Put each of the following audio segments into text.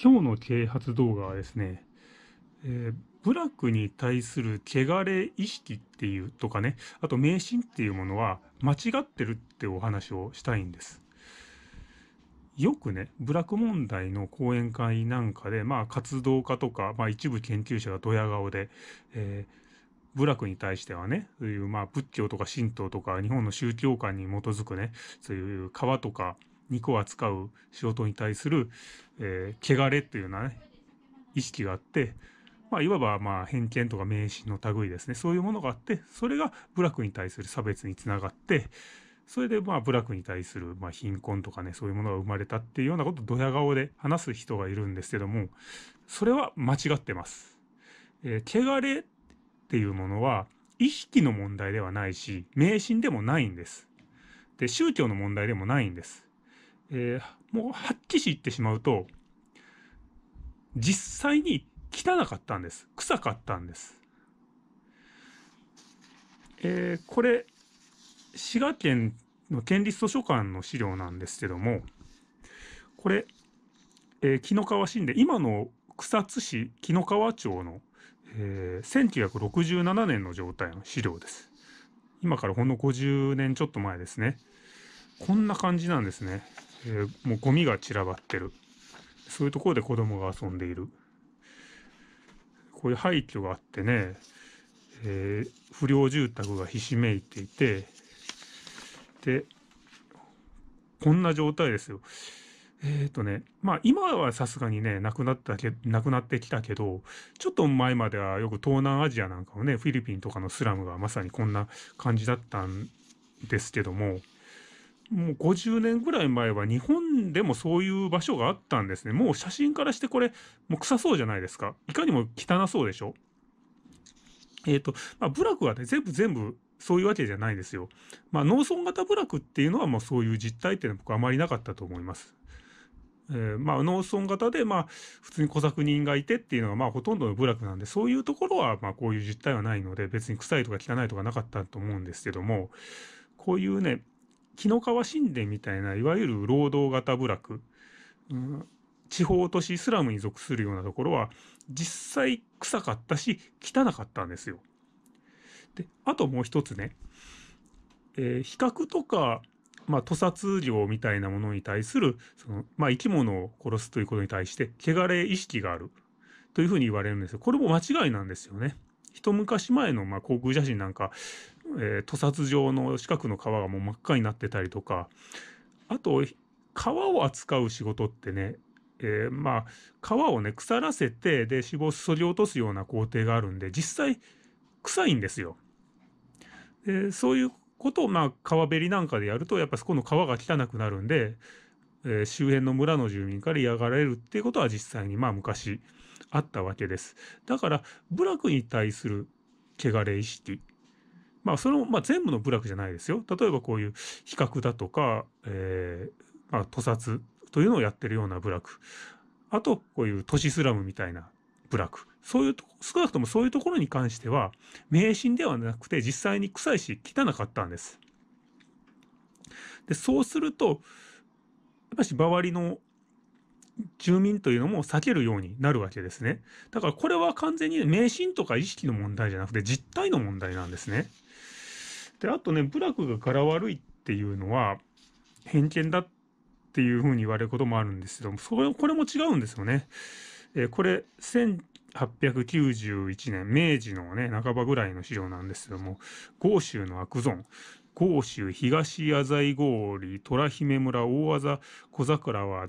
今日の啓発動画はですね、えー、部落に対する汚れ意識っていうとかね、あと迷信っていうものは間違ってるってお話をしたいんです。よくね、部落問題の講演会なんかで、まあ活動家とか、まあ一部研究者がドヤ顔で、えー、部落に対してはね、そういうまあ仏教とか神道とか日本の宗教観に基づくね、そういう川とか肉を扱う仕事に対する、えー、汚れというような、ね、意識があって、まあ、いわばまあ偏見とか迷信の類ですねそういうものがあってそれが部落に対する差別につながってそれでまあ部落に対するまあ貧困とかねそういうものが生まれたっていうようなことをドヤ顔で話す人がいるんですけどもそれは間違ってます。えー、汚れっていうものは意識の問題ではないし迷信でもないんです。で宗教の問題でもないんです。えー、もうはっきし言ってしまうと、実際に汚かったんです。臭かったんです。えー、これ、滋賀県の県立図書館の資料なんですけども、これ、えー、紀の川新で、今の草津市紀の川町の、えー、1967年の状態の資料です。今からほんの50年ちょっと前ですね。こんな感じなんですね。えー、もうゴミが散らばってる。そういうところで子供が遊んでいる。こういう廃墟があってね、えー、不良住宅がひしめいていて、で、こんな状態ですよ。えっ、ー、とね、まあ今はさすがにね、なくなったけ、なくなってきたけど、ちょっと前まではよく東南アジアなんかもね、フィリピンとかのスラムがまさにこんな感じだったんですけども、もう50年ぐらい前は日本でもそういう場所があったんですね。もう写真からしてこれ、もう臭そうじゃないですか。いかにも汚そうでしょえっ、ー、と、まあ、部落はね、全部全部そういうわけじゃないですよ。まあ、農村型部落っていうのはもうそういう実態っていうのは僕あまりなかったと思います。えー、まあ、農村型で、まあ、普通に小作人がいてっていうのが、まあ、ほとんどの部落なんで、そういうところは、まあ、こういう実態はないので、別に臭いとか汚いとかなかったと思うんですけども、こういうね、紀の川神殿みたいないわゆる労働型部落、うん、地方都市スラムに属するようなところは実際臭かったし汚かったんですよ。であともう一つね、えー、比較とか、まあ、屠殺量みたいなものに対するその、まあ、生き物を殺すということに対して汚れ意識があるというふうに言われるんですよ。これも間違いなんですよね。一昔前のま航空写真なんか、えー、屠殺場の近くの川がもう真っ赤になってたりとかあと川を扱う仕事ってねえー、まあ川をね腐らせてで脂肪をそり落とすような工程があるんで実際臭いんですよ。でそういうことをまあ川べりなんかでやるとやっぱそこの川が汚くなるんで、えー、周辺の村の住民から嫌がられるっていうことは実際にまあ昔あったわけです。だから部落に対する汚れ意識まあその、まあ、全部の部落じゃないですよ例えばこういう比較だとか、えーまあ、屠殺というのをやってるような部落あとこういう都市スラムみたいな部落そういう少なくともそういうところに関しては迷信ではなくて実際に臭いし汚かったんです。でそうするとやっぱし周りの住民というのも避けるようになるわけですね。だからこれは完全に迷信とか意識の問題じゃなくて実態の問題なんですね。で、あとね、部落が柄悪いっていうのは偏見だっていうふうに言われることもあるんですけども、それ、これも違うんですよね。えー、これ、1891年、明治のね、半ばぐらいの資料なんですけども、豪州の悪存、豪州東浅西郡、虎姫村、大技、小桜は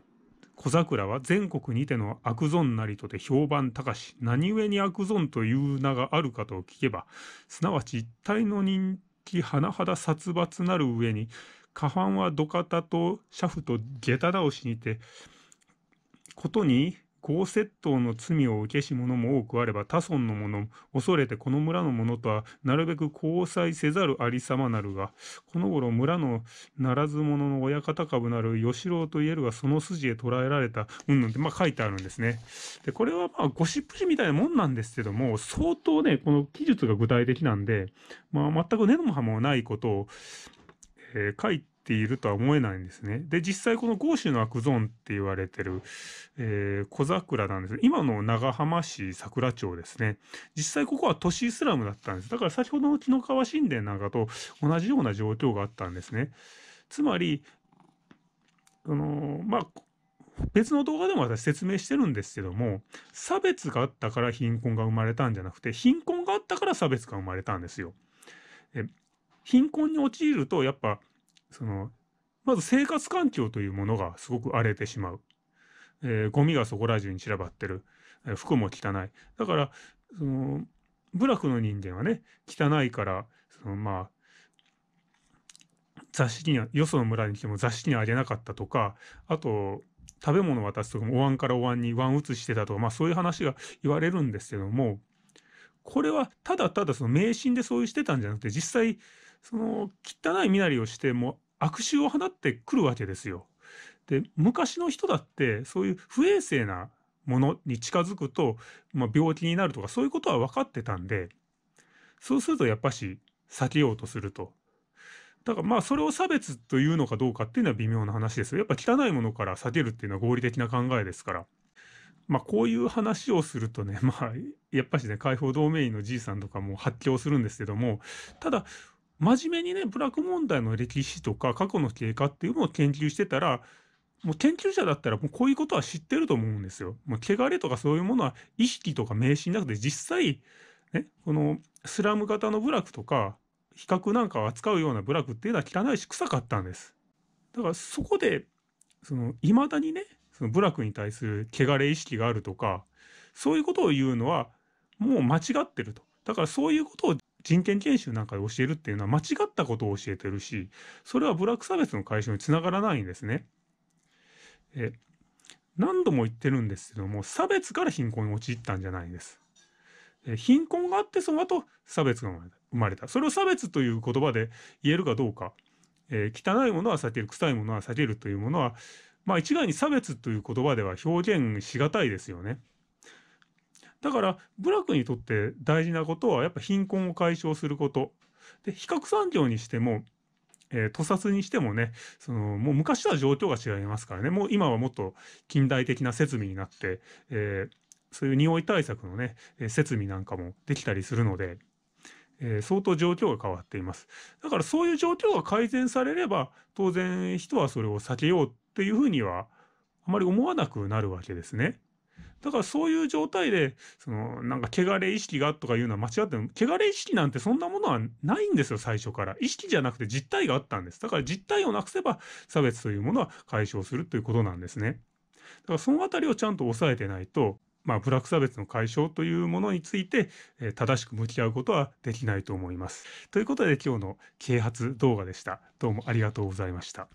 小桜は全国にての悪存なりとて評判高し、何故に悪存という名があるかと聞けば、すなわち一体の人気甚だ殺伐なる上に、下半は土方と車夫と下駄倒しにて、ことに豪窃盗の罪を受けし者も多くあれば他村の者恐れてこの村の者とはなるべく交際せざるありさまなるがこの頃村のならず者の親方株なる吉郎といえるがその筋へ捕らえられたうんぬんって、まあ、書いてあるんですね。でこれはまあゴシップ誌みたいなもんなんですけども相当ねこの記述が具体的なんで、まあ、全く根の葉もないことを、えー、書いてているとは思えないんですね。で、実際この豪州の悪ゾーンって言われてる、えー、小桜なんです今の長浜市桜町ですね。実際ここは都市スラムだったんです。だから先ほどの紀の川神殿なんかと同じような状況があったんですね。つまり、あのー、まあ、別の動画でも私説明してるんですけども、差別があったから貧困が生まれたんじゃなくて、貧困があったから差別が生まれたんですよ。貧困に陥ると、やっぱその、まず生活環境というものがすごく荒れてしまう。えー、ゴミがそこら中に散らばってる。えー、服も汚い。だから、その、部落の人間はね、汚いから、その、まあ、雑誌には、よその村に来ても雑誌にあげなかったとか、あと、食べ物渡すとかもお椀からお椀に椀移してたとか、まあそういう話が言われるんですけども、これはただただその迷信でそういうしてたんじゃなくて、実際その汚い身なりをしても悪臭を放ってくるわけですよ。で昔の人だってそういう不衛生なものに近づくと、まあ、病気になるとかそういうことは分かってたんでそうするとやっぱし避けようとすると。だからまあそれを差別というのかどうかっていうのは微妙な話ですよ。やっぱ汚いものから避けるっていうのは合理的な考えですから。まあこういう話をするとね、まあやっぱしね、解放同盟員のじいさんとかも発狂するんですけども、ただ真面目にね、部落問題の歴史とか過去の経過っていうのを研究してたら、もう研究者だったらもうこういうことは知ってると思うんですよ。もう汚れとかそういうものは意識とか迷信なくて実際、ね、このスラム型の部落とか、比較なんかを扱うような部落っていうのは汚いし臭かったんです。だからそこで、その、未だにね、その部落に対する汚れ意識があるとか、そういうことを言うのはもう間違ってると。だからそういうことを人権研修なんかで教えるっていうのは間違ったことを教えてるし、それはブラック差別の解消につながらないんですね。え何度も言ってるんですけども、差別から貧困に陥ったんじゃないんです。え貧困があって、その後差別が生まれた。それを差別という言葉で言えるかどうか、えー、汚いものは避ける、臭いものは避けるというものは、まあ一概に差別という言葉では表現しがたいですよね。だから、部落にとって大事なことは、やっぱ貧困を解消すること。で、比較産業にしても、えー、屠殺にしてもね、その、もう昔は状況が違いますからね、もう今はもっと近代的な設備になって、えー、そういう匂い対策のね、設備なんかもできたりするので、えー、相当状況が変わっています。だからそういう状況が改善されれば、当然人はそれを避けようっていうふうには、あまり思わなくなるわけですね。だからそういう状態で、その、なんか、汚れ意識がとかいうのは間違っても、汚れ意識なんてそんなものはないんですよ、最初から。意識じゃなくて実態があったんです。だから実態をなくせば、差別というものは解消するということなんですね。だからそのあたりをちゃんと抑えてないと、まあ、ブラック差別の解消というものについて、えー、正しく向き合うことはできないと思います。ということで今日の啓発動画でした。どうもありがとうございました。